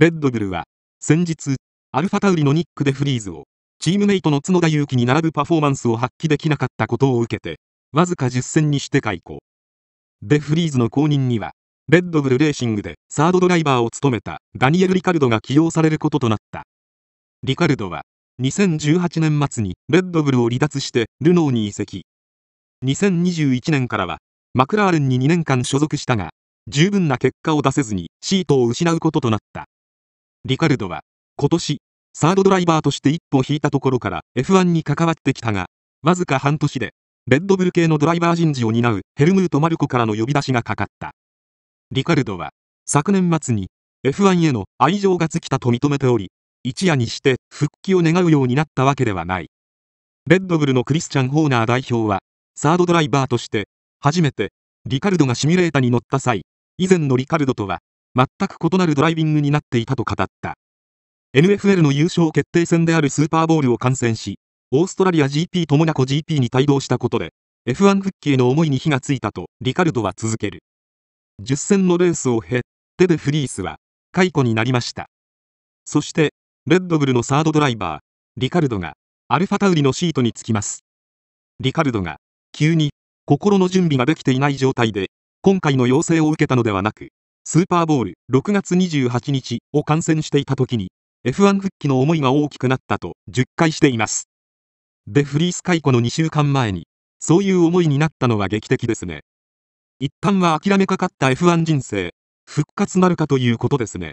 レッドブルは、先日、アルファタウリのニックデ・フリーズを、チームメイトの角田祐希に並ぶパフォーマンスを発揮できなかったことを受けて、わずか10戦にして解雇。デフリーズの後任には、レッドブルレーシングでサードドライバーを務めたダニエル・リカルドが起用されることとなった。リカルドは、2018年末にレッドブルを離脱してルノーに移籍。2021年からは、マクラーレンに2年間所属したが、十分な結果を出せずにシートを失うこととなった。リカルドは、今年、サードドライバーとして一歩引いたところから F1 に関わってきたが、わずか半年で、レッドブル系のドライバー人事を担うヘルムート・マルコからの呼び出しがかかった。リカルドは、昨年末に F1 への愛情が尽きたと認めており、一夜にして復帰を願うようになったわけではない。レッドブルのクリスチャン・ホーナー代表は、サードドライバーとして、初めて、リカルドがシミュレータに乗った際、以前のリカルドとは全く異なるドライビングになっていたと語った。NFL の優勝決定戦であるスーパーボールを観戦し、オーストラリア GP ともなこ GP に帯同したことで、F1 復帰への思いに火がついたと、リカルドは続ける。10戦のレースを経、デデ・フリースは、解雇になりました。そして、レッドブルのサードドライバー、リカルドが、アルファタウリのシートにつきます。リカルドが、急に、心の準備ができていない状態で、今回の要請を受けたのではなく、スーパーボール6月28日を観戦していた時に F1 復帰の思いが大きくなったと10回しています。でフリース解雇の2週間前にそういう思いになったのは劇的ですね。一旦は諦めかかった F1 人生復活なるかということですね。